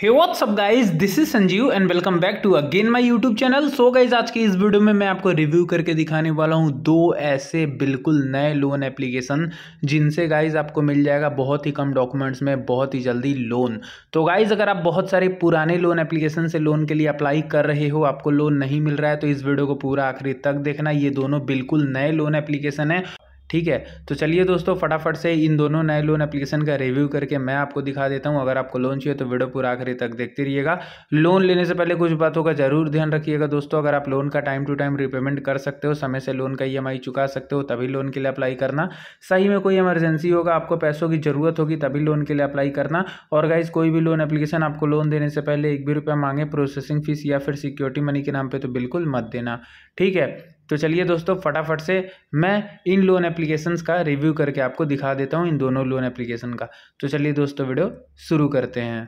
hey what's up guys this is Sanjeev and welcome back to again my YouTube channel so guys आज की इस video में मैं आपको रिव्यू करके दिखाने वाला हूँ दो ऐसे बिल्कुल नए लोन एप्लीकेशन जिनसे गाइज आपको मिल जाएगा बहुत ही कम डॉक्यूमेंट्स में बहुत ही जल्दी लोन तो गाइज अगर आप बहुत सारे पुराने लोन एप्लीकेशन से लोन के लिए अप्लाई कर रहे हो आपको लोन नहीं मिल रहा है तो इस वीडियो को पूरा आखिरी तक देखना ये दोनों बिल्कुल नए लोन एप्लीकेशन है ठीक है तो चलिए दोस्तों फटाफट से इन दोनों नए लोन एप्लीकेशन का रिव्यू करके मैं आपको दिखा देता हूं अगर आपको लोन चाहिए तो वीडियो पूरा आखिरी तक देखते रहिएगा लोन लेने से पहले कुछ बातों का जरूर ध्यान रखिएगा दोस्तों अगर आप लोन का टाइम टू टाइम रिपेमेंट कर सकते हो समय से लोन का ई e चुका सकते हो तभी लोन के लिए अप्लाई करना सही में कोई इमरजेंसी होगा आपको पैसों की जरूरत होगी तभी लोन के लिए अप्लाई करना और गाइज कोई भी लोन एप्लीकेशन आपको लोन देने से पहले एक भी रुपया मांगे प्रोसेसिंग फीस या फिर सिक्योरिटी मनी के नाम पर तो बिल्कुल मत देना ठीक है तो चलिए दोस्तों फटाफट से मैं इन लोन एप्लीकेशंस का रिव्यू करके आपको दिखा देता हूँ इन दोनों लोन एप्लीकेशन का तो चलिए दोस्तों वीडियो शुरू करते हैं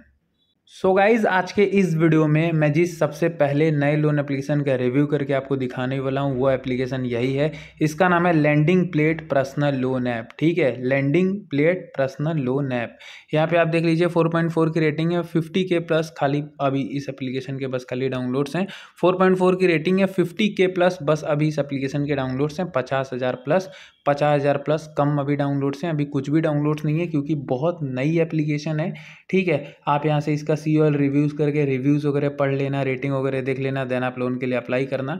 सो so गाइज आज के इस वीडियो में मैं जिस सबसे पहले नए लोन एप्लीकेशन का रिव्यू करके आपको दिखाने वाला हूँ वो एप्लीकेशन यही है इसका नाम है landing plate personal loan app ठीक है landing plate personal loan app यहाँ पे आप देख लीजिए 4.4 की रेटिंग है 50 के प्लस खाली अभी इस एप्लीकेशन के बस खाली डाउनलोड्स हैं फोर की रेटिंग है फिफ्टी के प्लस बस अभी इस एप्लीकेशन के डाउनलोड्स हैं पचास प्लस पचास हज़ार प्लस कम अभी डाउनलोड्स हैं अभी कुछ भी डाउनलोड्स नहीं है क्योंकि बहुत नई एप्लीकेशन है ठीक है आप यहाँ से इसका सी रिव्यूज़ करके रिव्यूज़ वगैरह पढ़ लेना रेटिंग वगैरह देख लेना देन आप लोन के लिए अप्लाई करना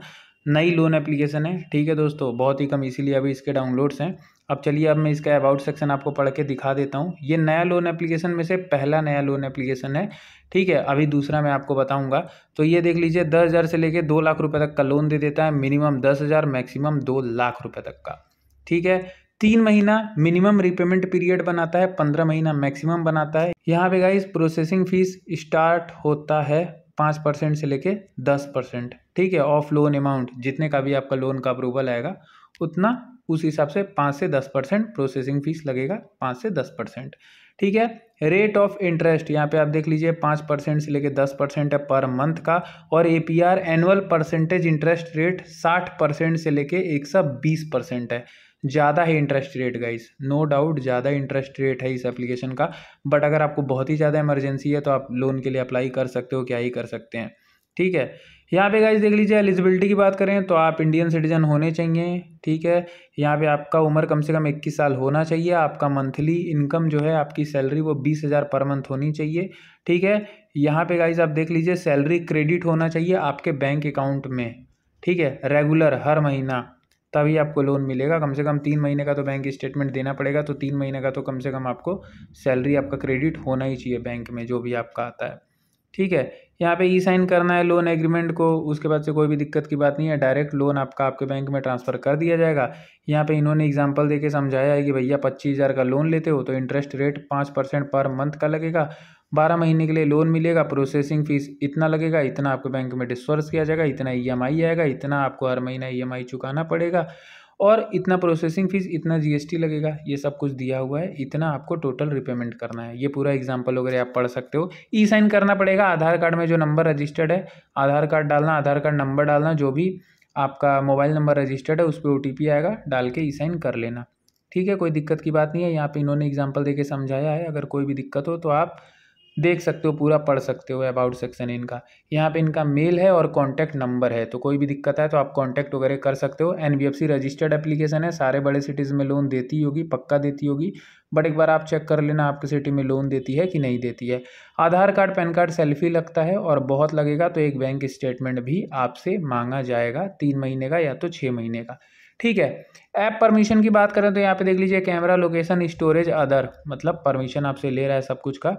नई लोन एप्लीकेशन है ठीक है दोस्तों बहुत ही कम इसीलिए अभी इसके डाउनलोड्स हैं अब चलिए अब मैं इसका अबाउट सेक्शन आपको पढ़ के दिखा देता हूँ ये नया लोन एप्लीकेशन में से पहला नया लोन एप्लीकेशन है ठीक है अभी दूसरा मैं आपको बताऊंगा तो ये देख लीजिए दस हज़ार से लेके दो लाख रुपए तक का लोन दे देता है मिनिमम दस हज़ार मैक्सिमम दो लाख रुपए तक का ठीक है तीन महीना मिनिमम रिपेमेंट पीरियड बनाता है पंद्रह महीना मैक्सिमम बनाता है यहाँ पे गाइस प्रोसेसिंग फीस स्टार्ट होता है पाँच परसेंट से लेके दस परसेंट ठीक है ऑफ लोन अमाउंट जितने का भी आपका लोन का अप्रूवल आएगा उतना उस हिसाब से पाँच से दस परसेंट प्रोसेसिंग फीस लगेगा पाँच से दस परसेंट ठीक है रेट ऑफ इंटरेस्ट यहाँ पे आप देख लीजिए पाँच परसेंट से लेके दस परसेंट है पर मंथ का और A P R annual percentage interest rate साठ परसेंट से लेके एक सौ बीस परसेंट है ज़्यादा है interest rate guys no doubt ज़्यादा इंटरेस्ट रेट है इस एप्लीकेशन का बट अगर आपको बहुत ही ज़्यादा इमरजेंसी है तो आप लोन के लिए अप्लाई कर सकते हो क्या ही कर सकते हैं ठीक है यहाँ पे गाइज देख लीजिए एलिजिबिलिटी की बात करें तो आप इंडियन सिटीजन होने चाहिए ठीक है यहाँ पे आपका उम्र कम से कम इक्कीस साल होना चाहिए आपका मंथली इनकम जो है आपकी सैलरी वो बीस हज़ार पर मंथ होनी चाहिए ठीक है यहाँ पे गाइज आप देख लीजिए सैलरी क्रेडिट होना चाहिए आपके बैंक अकाउंट में ठीक है रेगुलर हर महीना तभी आपको लोन मिलेगा कम से कम तीन महीने का तो बैंक स्टेटमेंट देना पड़ेगा तो तीन महीने का तो कम से कम आपको सैलरी आपका क्रेडिट होना ही चाहिए बैंक में जो भी आपका आता है ठीक है यहाँ पे ई साइन करना है लोन एग्रीमेंट को उसके बाद से कोई भी दिक्कत की बात नहीं है डायरेक्ट लोन आपका आपके बैंक में ट्रांसफ़र कर दिया जाएगा यहाँ पे इन्होंने एग्जांपल देके समझाया है कि भैया पच्चीस हज़ार का लोन लेते हो तो इंटरेस्ट रेट पाँच परसेंट पर मंथ का लगेगा बारह महीने के लिए लोन मिलेगा प्रोसेसिंग फ़ीस इतना लगेगा इतना आपके बैंक में डिस्वर्स किया जाएगा इतना ई आएगा इतना आपको हर महीना ई चुकाना पड़ेगा और इतना प्रोसेसिंग फ़ीस इतना जीएसटी लगेगा ये सब कुछ दिया हुआ है इतना आपको टोटल रिपेमेंट करना है ये पूरा एग्जाम्पल वगैरह आप पढ़ सकते हो ई साइन करना पड़ेगा आधार कार्ड में जो नंबर रजिस्टर्ड है आधार कार्ड डालना आधार कार्ड नंबर डालना जो भी आपका मोबाइल नंबर रजिस्टर्ड है उस पर ओ आएगा डाल के ई साइन कर लेना ठीक है कोई दिक्कत की बात नहीं है यहाँ पे इन्होंने एग्जाम्पल देके समझाया है अगर कोई भी दिक्कत हो तो आप देख सकते हो पूरा पढ़ सकते हो अबाउट सेक्शन इनका यहाँ पे इनका मेल है और कॉन्टैक्ट नंबर है तो कोई भी दिक्कत है तो आप कॉन्टैक्ट वगैरह कर सकते हो एन रजिस्टर्ड एप्लीकेशन है सारे बड़े सिटीज़ में लोन देती होगी पक्का देती होगी बट एक बार आप चेक कर लेना आपकी सिटी में लोन देती है कि नहीं देती है Aadhaar card PAN card selfie लगता है और बहुत लगेगा तो एक बैंक स्टेटमेंट भी आपसे मांगा जाएगा तीन महीने का या तो छः महीने का ठीक है ऐप परमिशन की बात करें तो यहाँ पे देख लीजिए कैमरा लोकेशन स्टोरेज अदर मतलब परमिशन आपसे ले रहा है सब कुछ का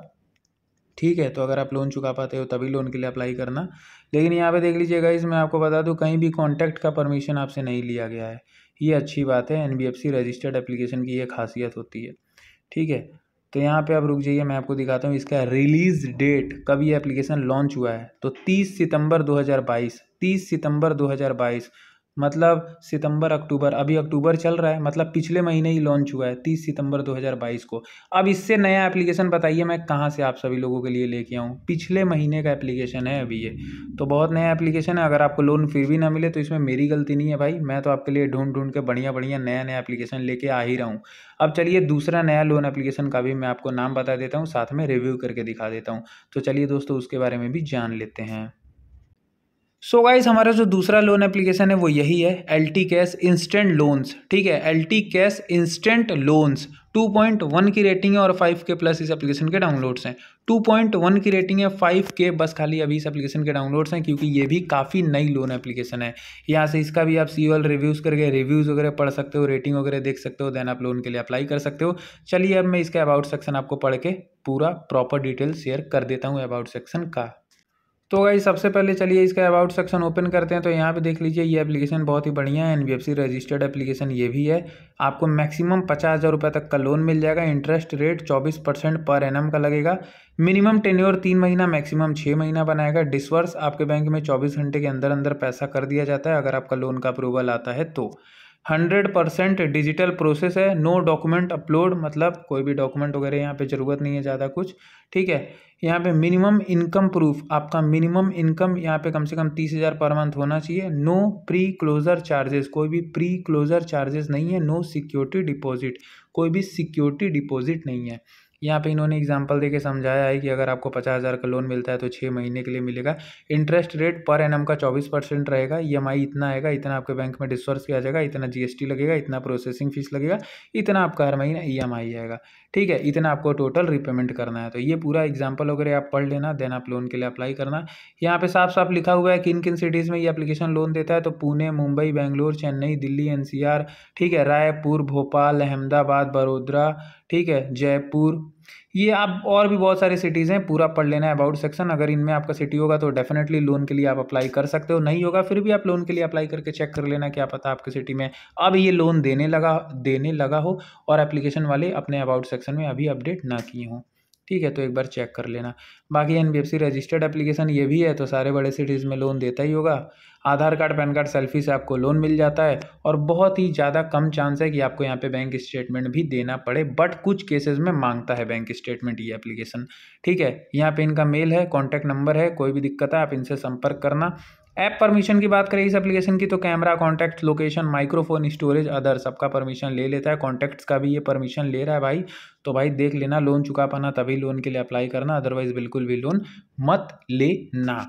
ठीक है तो अगर आप लोन चुका पाते हो तभी लोन के लिए अप्लाई करना लेकिन यहाँ पे देख लीजिएगा इसमें आपको बता दूँ कहीं भी कॉन्टैक्ट का परमिशन आपसे नहीं लिया गया है ये अच्छी बात है एन रजिस्टर्ड एप्लीकेशन की ये खासियत होती है ठीक है तो यहाँ पर आप रुक जाइए मैं आपको दिखाता हूँ इसका रिलीज़ डेट कब ये एप्लीकेशन लॉन्च हुआ है तो 30 सितंबर 2022 30 सितंबर बाईस मतलब सितंबर अक्टूबर अभी अक्टूबर चल रहा है मतलब पिछले महीने ही लॉन्च हुआ है तीस सितंबर 2022 को अब इससे नया एप्लीकेशन बताइए मैं कहाँ से आप सभी लोगों के लिए लेके आऊँ पिछले महीने का एप्लीकेशन है अभी ये तो बहुत नया एप्लीकेशन है अगर आपको लोन फिर भी ना मिले तो इसमें मेरी गलती नहीं है भाई मैं तो आपके लिए ढूंढ ढूंढ के बढ़िया बढ़िया नया नया एप्लीकेशन लेके आ ही रहा हूँ अब चलिए दूसरा नया लोन एप्लीकेशन का भी मैं आपको नाम बता देता हूँ साथ में रिव्यू करके दिखा देता हूँ तो चलिए दोस्तों उसके बारे में भी जान लेते हैं सो so गाइज हमारा जो दूसरा लोन एप्लीकेशन है वो यही है L T cash instant loans ठीक है L T cash instant loans 2.1 की रेटिंग है और 5 के प्लस इस एप्लीकेशन के डाउनलोड्स हैं 2.1 की रेटिंग है 5 के बस खाली अभी इस एप्लीकेशन के डाउनलोड्स हैं क्योंकि ये भी काफ़ी नई लोन एप्लीकेशन है यहाँ से इसका भी आप सी रिव्यूज़ करके रिव्यूज़ वगैरह पढ़ सकते हो रेटिंग वगैरह देख सकते हो देन आप लोन के लिए अप्लाई कर सकते हो चलिए अब मैं इसका अबाउट सेक्शन आपको पढ़ के पूरा प्रॉपर डिटेल शेयर कर देता हूँ अबाउट सेक्शन का तो गाइज सबसे पहले चलिए इसका अबाउट सेक्शन ओपन करते हैं तो यहाँ पे देख लीजिए ये एप्लीकेशन बहुत ही बढ़िया है एनबीएफसी रजिस्टर्ड एप्लीकेशन ये भी है आपको मैक्सिमम पचास हज़ार रुपये तक का लोन मिल जाएगा इंटरेस्ट रेट चौबीस परसेंट पर एनएम का लगेगा मिनिमम टेन्योर तीन महीना मैक्सिमम छः महीना बनाएगा डिसवर्स आपके बैंक में चौबीस घंटे के अंदर अंदर पैसा कर दिया जाता है अगर आपका लोन का अप्रूवल आता है तो हंड्रेड परसेंट डिजिटल प्रोसेस है नो डॉक्यूमेंट अपलोड मतलब कोई भी डॉक्यूमेंट वगैरह यहाँ पे ज़रूरत नहीं है ज़्यादा कुछ ठीक है यहाँ पे मिनिमम इनकम प्रूफ आपका मिनिमम इनकम यहाँ पे कम से कम तीस हज़ार पर मंथ होना चाहिए नो प्री क्लोज़र चार्जेस कोई भी प्री क्लोज़र चार्जेस नहीं है नो सिक्योरिटी डिपॉजिट कोई भी सिक्योरिटी डिपॉजिट नहीं है यहाँ पे इन्होंने एग्जाम्पल देके समझाया है कि अगर आपको पचास हज़ार का लोन मिलता है तो छः महीने के लिए मिलेगा इंटरेस्ट रेट पर एनम का चौबीस परसेंट रहेगा ई एम आई इतना आएगा इतना आपके बैंक में डिस्वर्स किया जाएगा इतना जी एस टी लगेगा इतना प्रोसेसिंग फीस लगेगा इतना आपका हर महीना ई e एम आई आएगा ठीक है इतना आपको टोटल रीपेमेंट करना है तो ये पूरा एग्जाम्पल वगैरह आप पढ़ लेना देन आप लोन के लिए अप्लाई करना यहाँ पे साफ साफ लिखा हुआ है किन किन सिटीज़ में ये एप्लीकेशन लोन देता है तो पुणे मुंबई बेंगलोर चेन्नई दिल्ली एन ठीक है रायपुर भोपाल अहमदाबाद बड़ोदरा ठीक है जयपुर ये आप और भी बहुत सारे सिटीज़ हैं पूरा पढ़ लेना है अबाउट सेक्शन अगर इनमें आपका सिटी होगा तो डेफिनेटली लोन के लिए आप अप्लाई कर सकते हो नहीं होगा फिर भी आप लोन के लिए अप्लाई करके चेक कर लेना क्या पता आपके सिटी में अब ये लोन देने लगा देने लगा हो और एप्लीकेशन वाले अपने अबाउट सेक्शन में अभी अपडेट ना किए हों ठीक है तो एक बार चेक कर लेना बाकी एन रजिस्टर्ड एप्लीकेशन ये भी है तो सारे बड़े सिटीज़ में लोन देता ही होगा Aadhaar card PAN card selfie से आपको लोन मिल जाता है और बहुत ही ज़्यादा कम चांस है कि आपको यहाँ पे बैंक स्टेटमेंट भी देना पड़े बट कुछ केसेस में मांगता है बैंक स्टेटमेंट ये एप्लीकेशन ठीक है यहाँ पे इनका मेल है कॉन्टैक्ट नंबर है कोई भी दिक्कत है आप इनसे संपर्क करना ऐप परमिशन की बात करें इस एप्लीकेशन की तो camera contact location microphone storage other सबका परमिशन ले लेता है कॉन्टैक्ट्स का भी ये परमिशन ले रहा है भाई तो भाई देख लेना लोन चुका पाना तभी लोन के लिए अप्लाई करना अदरवाइज़ बिल्कुल भी लोन मत लेना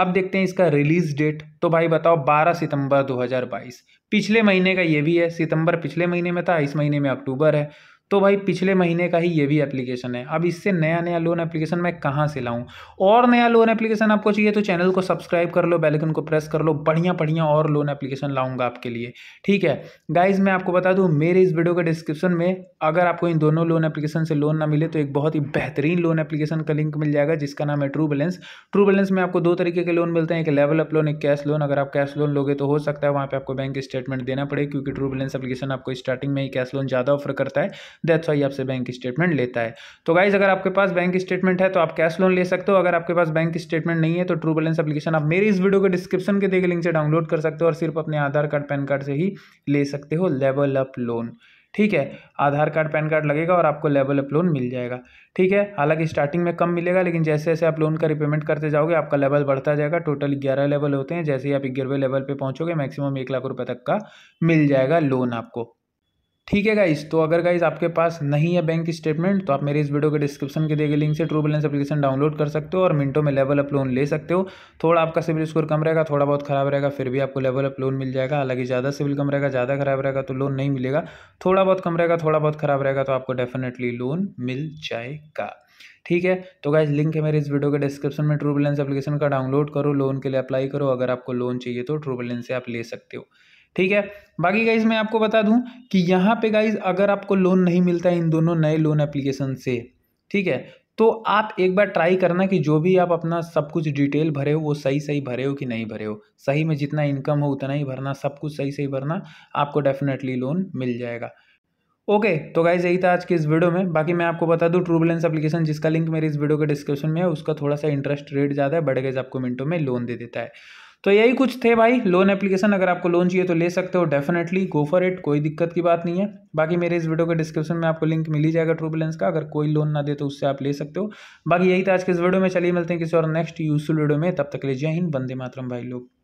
अब देखते हैं इसका रिलीज डेट तो भाई बताओ 12 सितंबर 2022 पिछले महीने का ये भी है सितंबर पिछले महीने में था इस महीने में अक्टूबर है तो भाई पिछले महीने का ही ये भी एप्लीकेशन है अब इससे नया नया लोन एप्लीकेशन मैं कहाँ से लाऊं और नया लोन एप्लीकेशन आपको चाहिए तो चैनल को सब्सक्राइब कर लो बेल आइकन को प्रेस कर लो बढ़िया बढ़िया और लोन एप्लीकेशन लाऊंगा आपके लिए ठीक है गाइज मैं आपको बता दूँ मेरे इस वीडियो के डिस्क्रिप्शन में अगर आपको इन दोनों लोन एप्लीकेशन से लोन ना मिले तो एक बहुत ही बेहतरीन लोन एप्लीकेशन का लिंक मिल जाएगा जिसका नाम है ट्रू बैलेंस ट्रू बैलेंस में आपको दो तरीके के लोन मिलते हैं एक लेवल अप लोन एक कैश लोन अगर आप कैश लोन लोगे तो हो सकता है वहाँ पर आपको बैंक स्टेटमेंट देना पड़े क्योंकि ट्रू बैलेंस एप्लीकेशन आपको स्टार्टिंग में ही कैश लोन ज़्यादा ऑफर करता है दैट्स वाई आपसे बैंक स्टेटमेंट लेता है तो गाइज अगर आपके पास बैंक स्टेटमेंट है तो आप कैश लोन ले सकते हो अगर आपके पास बैंक स्टेटमेंट नहीं है तो ट्रू बैलेंस अपलीकेशन आप मेरी इस वीडियो के डिस्क्रिप्शन के देख लिंक से डाउनलोड कर सकते हो और सिर्फ अपने आधार कार्ड पैन कार्ड से ही ले सकते हो लेवल अप लोन ठीक है आधार कार्ड पैन कार्ड लगेगा और आपको लेवल अप लोन मिल जाएगा ठीक है हालांकि स्टार्टिंग में कम मिलेगा लेकिन जैसे जैसे आप लोन का रिपेमेंट करते जाओगे आपका लेवल बढ़ता जाएगा टोटल ग्यारह लेवल होते हैं जैसे ही आप ग्यारहवें लेवल पे पहुंचोगे मैक्सिमम एक लाख रुपए तक का मिल जाएगा लोन आपको ठीक है गाइज तो अगर गाइज आपके पास नहीं है बैंक स्टेटमेंट तो आप मेरे इस वीडियो के डिस्क्रिप्शन के देगी लिंक से ट्रू बैलेंस एप्लीकेशन डाउनलोड कर सकते हो और मिनटों में लेवल अप लोन ले सकते हो थोड़ा आपका सिविल स्कोर कम रहेगा थोड़ा बहुत खराब रहेगा फिर भी आपको लेवल अप लोन मिल जाएगा हालांकि ज़्यादा सिविल कम रहेगा ज़्यादा खराब रहेगा तो लोन नहीं मिलेगा थोड़ा बहुत कम रहेगा थोड़ा बहुत खराब रहेगा तो आपको डेफिनेटली लोन मिल जाएगा ठीक है तो गाइज लिंक है मेरे इस वीडियो के डिस्क्रिप्शन में ट्रू बैलेंस एप्लीकेशन का डाउनलोड करो लोन के लिए अप्लाई करो अगर आपको लोन चाहिए तो ट्रू बैलेंस से आप ले सकते हो ठीक है बाकी गाइज मैं आपको बता दूं कि यहाँ पे गाइज अगर आपको लोन नहीं मिलता है इन दोनों नए लोन एप्लीकेशन से ठीक है तो आप एक बार ट्राई करना कि जो भी आप अपना सब कुछ डिटेल भरे हो वो सही सही भरे हो कि नहीं भरे हो सही में जितना इनकम हो उतना ही भरना सब कुछ सही सही भरना आपको डेफिनेटली लोन मिल जाएगा ओके तो गाइज यही था आज के इस वीडियो में बाकी मैं आपको बता दूं ट्रूबलेंस एप्लीकेशन जिसका लिंक मेरे इस वीडियो के डिस्क्रिप्शन में है उसका थोड़ा सा इंटरेस्ट रेट ज़्यादा है बट गाइज आपको मिनटों में लोन दे देता है तो यही कुछ थे भाई लोन एप्लीकेशन अगर आपको लोन चाहिए तो ले सकते हो डेफिनेटली गो फॉर इट कोई दिक्कत की बात नहीं है बाकी मेरे इस वीडियो के डिस्क्रिप्शन में आपको लिंक मिल ही जाएगा बैलेंस का अगर कोई लोन ना दे तो उससे आप ले सकते हो बाकी यही था आज के इस वीडियो में चलिए मिलते हैं किसी और नेक्स्ट यूजफुल वीडियो में तब तक ले जय हिंद बंदे मातरम भाई लोग